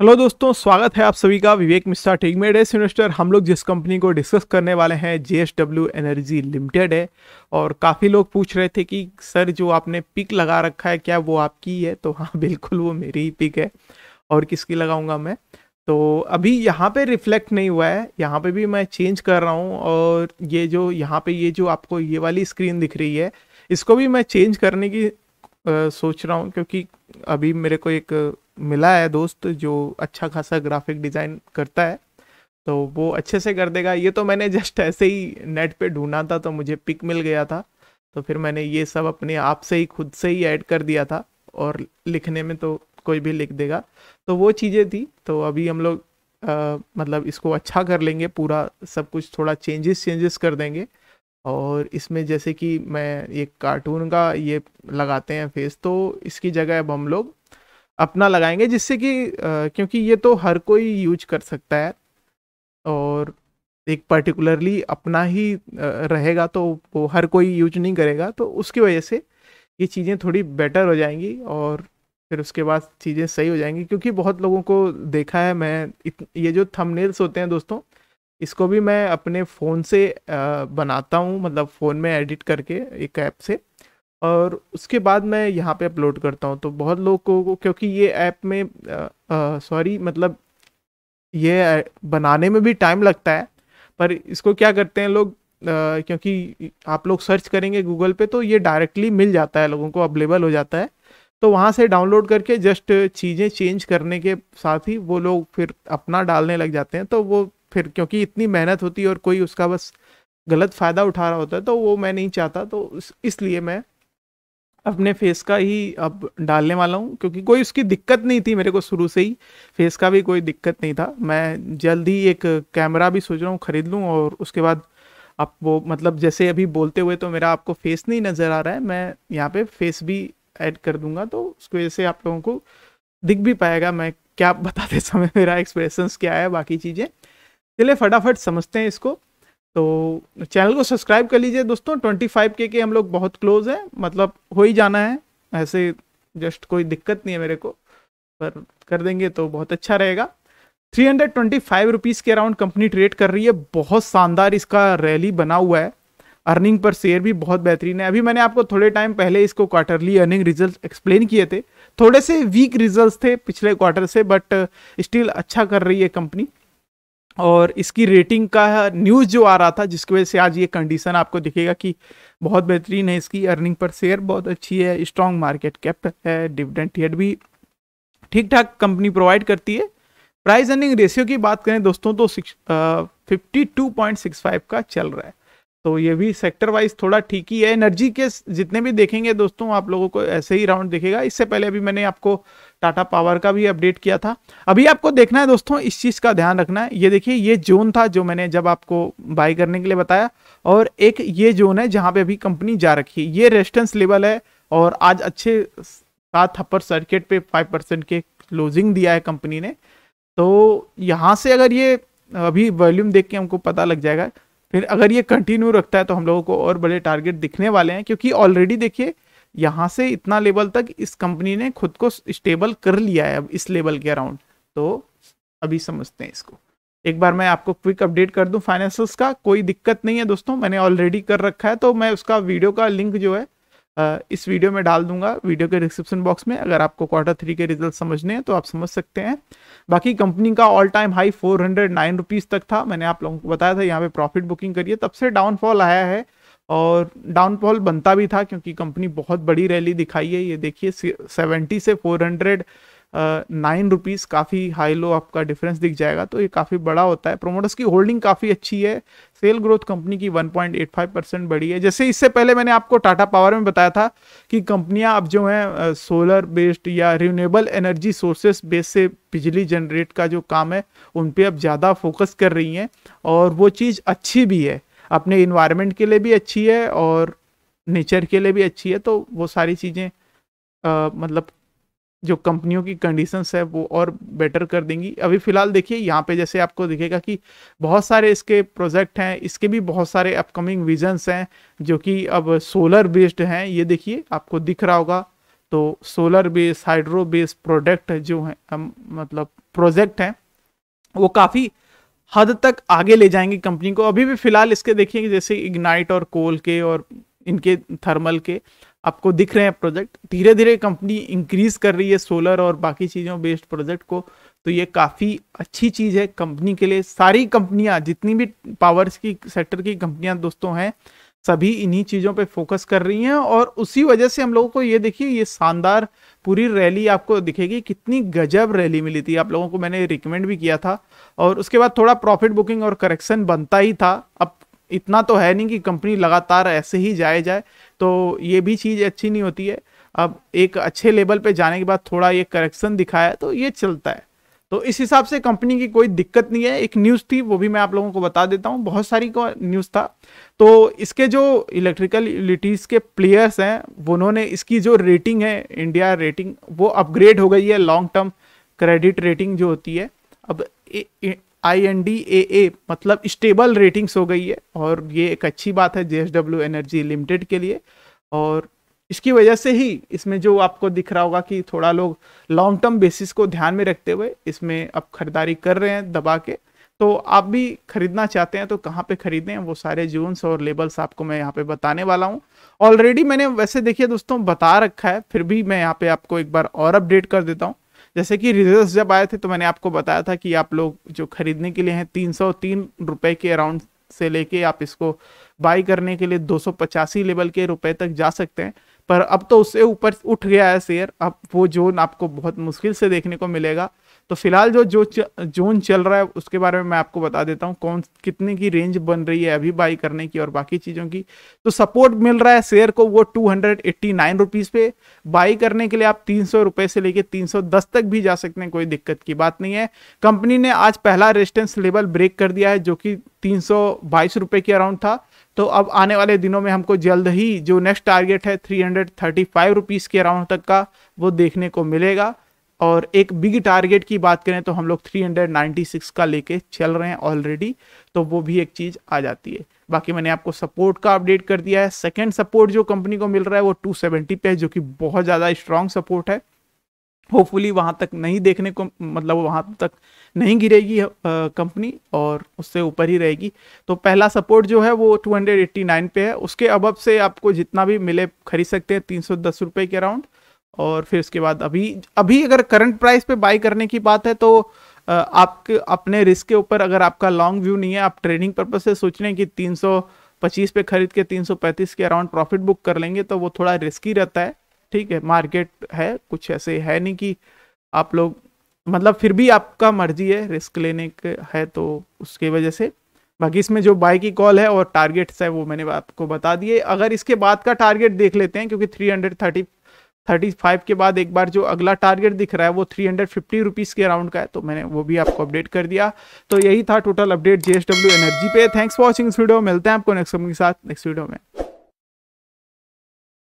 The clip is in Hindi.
हेलो दोस्तों स्वागत है आप सभी का Vivek Mishra tech made as investor हम लोग जिस कंपनी को डिस्कस करने वाले हैं जे एनर्जी लिमिटेड है और काफ़ी लोग पूछ रहे थे कि सर जो आपने पिक लगा रखा है क्या वो आपकी है तो हाँ बिल्कुल वो मेरी ही पिक है और किसकी लगाऊंगा मैं तो अभी यहाँ पे रिफ्लेक्ट नहीं हुआ है यहाँ पे भी मैं चेंज कर रहा हूँ और ये जो यहाँ पे ये जो आपको ये वाली स्क्रीन दिख रही है इसको भी मैं चेंज करने की आ, सोच रहा हूँ क्योंकि अभी मेरे को एक मिला है दोस्त जो अच्छा खासा ग्राफिक डिज़ाइन करता है तो वो अच्छे से कर देगा ये तो मैंने जस्ट ऐसे ही नेट पे ढूंढा था तो मुझे पिक मिल गया था तो फिर मैंने ये सब अपने आप से ही खुद से ही ऐड कर दिया था और लिखने में तो कोई भी लिख देगा तो वो चीज़ें थी तो अभी हम लोग मतलब इसको अच्छा कर लेंगे पूरा सब कुछ थोड़ा चेंजेस चेंजेस कर देंगे और इसमें जैसे कि मैं ये कार्टून का ये लगाते हैं फेस तो इसकी जगह अब हम लोग अपना लगाएंगे जिससे कि क्योंकि ये तो हर कोई यूज कर सकता है और एक पर्टिकुलरली अपना ही रहेगा तो वो हर कोई यूज नहीं करेगा तो उसकी वजह से ये चीज़ें थोड़ी बेटर हो जाएंगी और फिर उसके बाद चीज़ें सही हो जाएंगी क्योंकि बहुत लोगों को देखा है मैं ये जो थंबनेल्स होते हैं दोस्तों इसको भी मैं अपने फ़ोन से बनाता हूँ मतलब फ़ोन में एडिट करके एक ऐप से और उसके बाद मैं यहाँ पे अपलोड करता हूँ तो बहुत लोग को क्योंकि ये ऐप में सॉरी मतलब ये बनाने में भी टाइम लगता है पर इसको क्या करते हैं लोग क्योंकि आप लोग सर्च करेंगे गूगल पे तो ये डायरेक्टली मिल जाता है लोगों को अवेलेबल हो जाता है तो वहाँ से डाउनलोड करके जस्ट चीज़ें चेंज करने के साथ ही वो लोग फिर अपना डालने लग जाते हैं तो वो फिर क्योंकि इतनी मेहनत होती है और कोई उसका बस गलत फ़ायदा उठा रहा होता है तो वो मैं नहीं चाहता तो इसलिए मैं अपने फेस का ही अब डालने वाला हूँ क्योंकि कोई उसकी दिक्कत नहीं थी मेरे को शुरू से ही फेस का भी कोई दिक्कत नहीं था मैं जल्द ही एक कैमरा भी सोच रहा हूँ ख़रीद लूँ और उसके बाद आप वो मतलब जैसे अभी बोलते हुए तो मेरा आपको फेस नहीं नज़र आ रहा है मैं यहाँ पे फेस भी ऐड कर दूंगा तो उसकी वजह से आप लोगों को दिख भी पाएगा मैं क्या बताते समय मेरा एक्सप्रेशंस क्या है बाकी चीज़ें चलिए फटाफट समझते हैं इसको तो चैनल को सब्सक्राइब कर लीजिए दोस्तों ट्वेंटी फाइव के के हम लोग बहुत क्लोज हैं मतलब हो ही जाना है ऐसे जस्ट कोई दिक्कत नहीं है मेरे को पर कर देंगे तो बहुत अच्छा रहेगा three hundred twenty five rupees के अराउंड कंपनी ट्रेड कर रही है बहुत शानदार इसका रैली बना हुआ है अर्निंग पर शेयर भी बहुत बेहतरीन है अभी मैंने आपको थोड़े टाइम पहले इसको क्वार्टरली अर्निंग रिजल्ट एक्सप्लेन किए थे थोड़े से वीक रिजल्ट थे पिछले क्वार्टर से बट स्टिल अच्छा कर रही है कंपनी और इसकी रेटिंग का न्यूज़ जो आ रहा था जिसकी वजह से आज ये कंडीशन आपको दिखेगा कि बहुत बेहतरीन है इसकी अर्निंग पर शेयर बहुत अच्छी है स्ट्रॉन्ग मार्केट कैप है डिविडेंट हेड भी ठीक ठाक कंपनी प्रोवाइड करती है प्राइस अर्निंग रेशियो की बात करें दोस्तों तो fifty two point six five का चल रहा है तो ये भी सेक्टर वाइज थोड़ा ठीक ही है एनर्जी के जितने भी देखेंगे दोस्तों आप लोगों को ऐसे ही राउंड दिखेगा इससे पहले अभी मैंने आपको टाटा पावर का भी अपडेट किया था अभी आपको देखना है दोस्तों इस चीज़ का ध्यान रखना है ये देखिए ये जोन था जो मैंने जब आपको बाई करने के लिए बताया और एक ये जोन है जहाँ पे अभी कंपनी जा रखी है ये रेस्टेंस लेवल है और आज अच्छे सात अपर सर्किट पर फाइव परसेंट के क्लोजिंग दिया है कंपनी ने तो यहाँ से अगर ये अभी वॉल्यूम देख के हमको पता लग जाएगा फिर अगर ये कंटिन्यू रखता है तो हम लोगों को और बड़े टारगेट दिखने वाले हैं क्योंकि ऑलरेडी देखिए यहाँ से इतना लेवल तक इस कंपनी ने खुद को स्टेबल कर लिया है अब इस लेवल के अराउंड तो अभी समझते हैं इसको एक बार मैं आपको क्विक अपडेट कर दूं फाइनेंशियल्स का कोई दिक्कत नहीं है दोस्तों मैंने ऑलरेडी कर रखा है तो मैं उसका वीडियो का लिंक जो है इस वीडियो में डाल दूंगा वीडियो के डिस्क्रिप्शन बॉक्स में अगर आपको क्वार्टर थ्री के रिजल्ट समझने हैं तो आप समझ सकते हैं बाकी कंपनी का all time high four hundred nine rupees तक था मैंने आप लोगों को बताया था यहाँ पे प्रॉफिट बुकिंग करिए तब से डाउनफॉल आया है और डाउनफॉल बनता भी था क्योंकि कंपनी बहुत बड़ी रैली दिखाई है ये देखिए सेवेंटी से फोर हंड्रेड नाइन रुपीज़ काफ़ी हाई लो आपका डिफरेंस दिख जाएगा तो ये काफ़ी बड़ा होता है प्रोमोटर्स की होल्डिंग काफ़ी अच्छी है सेल ग्रोथ कंपनी की 1.85 परसेंट बढ़ी है जैसे इससे पहले मैंने आपको टाटा पावर में बताया था कि कंपनियां अब जो हैं सोलर बेस्ड या रिन्यूएबल एनर्जी सोर्सेस बेस से बिजली जनरेट का जो काम है उन पर अब ज़्यादा फोकस कर रही हैं और वो चीज़ अच्छी भी है अपने इन्वायरमेंट के लिए भी अच्छी है और नेचर के लिए भी अच्छी है तो वो सारी चीज़ें मतलब जो कंपनियों की कंडीशंस है वो और बेटर कर देंगी अभी फिलहाल देखिए यहाँ पे जैसे आपको दिखेगा कि बहुत सारे इसके प्रोजेक्ट हैं इसके भी बहुत सारे अपकमिंग विजन्स हैं जो कि अब सोलर बेस्ड हैं ये देखिए आपको दिख रहा होगा तो solar base hydro base product जो है मतलब प्रोजेक्ट हैं वो काफ़ी हद तक आगे ले जाएंगे कंपनी को अभी भी फिलहाल इसके देखिए जैसे इग्नाइट और कोल के और इनके थर्मल के आपको दिख रहे हैं प्रोजेक्ट धीरे धीरे कंपनी इंक्रीज कर रही है सोलर और बाकी चीज़ों बेस्ड प्रोजेक्ट को तो ये काफ़ी अच्छी चीज़ है कंपनी के लिए सारी कंपनियां जितनी भी पावर्स की सेक्टर की कंपनियां दोस्तों हैं सभी इन्हीं चीज़ों पे फोकस कर रही हैं और उसी वजह से हम लोगों को ये देखिए ये शानदार पूरी रैली आपको दिखेगी कितनी गजब रैली मिली थी आप लोगों को मैंने रिकमेंड भी किया था और उसके बाद थोड़ा प्रॉफिट बुकिंग और करेक्शन बनता ही था अब इतना तो है नहीं कि कंपनी लगातार ऐसे ही जाए जाए तो ये भी चीज़ अच्छी नहीं होती है अब एक अच्छे लेवल पे जाने के बाद थोड़ा ये करेक्शन दिखाया तो ये चलता है तो इस हिसाब से कंपनी की कोई दिक्कत नहीं है एक न्यूज़ थी वो भी मैं आप लोगों को बता देता हूँ बहुत सारी न्यूज़ था तो इसके जो इलेक्ट्रिकल यूटिलिटीज़ के प्लेयर्स हैं उन्होंने इसकी जो रेटिंग है इंडिया रेटिंग वो अपग्रेड हो गई है लॉन्ग टर्म क्रेडिट रेटिंग जो होती है अब आई एन डी ए ए मतलब स्टेबल रेटिंग्स हो गई है और ये एक अच्छी बात है J S W energy limited के लिए और इसकी वजह से ही इसमें जो आपको दिख रहा होगा कि थोड़ा लोग लॉन्ग टर्म बेसिस को ध्यान में रखते हुए इसमें अब खरीदारी कर रहे हैं दबा के तो आप भी खरीदना चाहते हैं तो कहाँ पे खरीदें वो सारे जून्स और लेबल्स आपको मैं यहाँ पे बताने वाला हूँ ऑलरेडी मैंने वैसे देखिए दोस्तों बता रखा है फिर भी मैं यहाँ पे आपको एक बार और अपडेट कर देता हूँ जैसे कि रिजल्ट जब आए थे तो मैंने आपको बताया था कि आप लोग जो खरीदने के लिए हैं तीन सौ तीन रुपये के अराउंड से लेके आप इसको बाई करने के लिए दो लेवल के रुपए तक जा सकते हैं पर अब तो उससे ऊपर उठ गया है शेयर अब वो जोन आपको बहुत मुश्किल से देखने को मिलेगा तो फिलहाल जो जो जोन चल रहा है उसके बारे में मैं आपको बता देता हूँ कौन कितने की रेंज बन रही है अभी बाई करने की और बाकी चीज़ों की तो सपोर्ट मिल रहा है शेयर को वो two hundred eighty nine rupees पे बाई करने के लिए आप तीन सौ रुपये से लेके तीन सौ दस तक भी जा सकते हैं कोई दिक्कत की बात नहीं है कंपनी ने आज पहला रेजिस्टेंस लेवल ब्रेक कर दिया है जो कि तीन सौ बाईस रुपये के अराउंड था तो अब आने वाले दिनों में हमको जल्द ही जो नेक्स्ट टारगेट है three hundred thirty five rupees के अराउंड तक का वो देखने को मिलेगा और एक बिग टारगेट की बात करें तो हम लोग 396 का लेके चल रहे हैं ऑलरेडी तो वो भी एक चीज़ आ जाती है बाकी मैंने आपको सपोर्ट का अपडेट कर दिया है सेकेंड सपोर्ट जो कंपनी को मिल रहा है वो 270 पे है जो कि बहुत ज़्यादा स्ट्रांग सपोर्ट है होपफुली वहाँ तक नहीं देखने को मतलब वहाँ तक नहीं गिरेगी कंपनी और उससे ऊपर ही रहेगी तो पहला सपोर्ट जो है वो 289 पे है उसके अब से आपको जितना भी मिले खरीद सकते हैं तीन सौ के अराउंड और फिर उसके बाद अभी अभी अगर करंट प्राइस पे बाई करने की बात है तो आपके अपने रिस्क के ऊपर अगर आपका लॉन्ग व्यू नहीं है आप ट्रेडिंग पर्पज से सोच रहे हैं कि पच्चीस पे खरीद के पैंतीस के अराउंड प्रॉफिट बुक कर लेंगे तो वो थोड़ा रिस्की रहता है ठीक है मार्केट है कुछ ऐसे है नहीं कि आप लोग मतलब फिर भी आपका मर्जी है रिस्क लेने के है तो उसके वजह से बाकी इसमें जो बाई की कॉल है और टारगेट्स है वो मैंने आपको बता दिए अगर इसके बाद का टारगेट देख लेते हैं क्योंकि थर्टी थर्टी फाइव के बाद एक बार जो अगला टारगेट दिख रहा है वो थ्री हंड्रेड फिफ्टी रुपीज़ के अराउंड का है तो मैंने वो भी आपको अपडेट कर दिया तो यही था टोटल अपडेट जे एनर्जी पे थैंक्स फॉर वॉचिंग इस वीडियो मिलते हैं आपको नेक्स्ट के साथ नेक्स्ट वीडियो में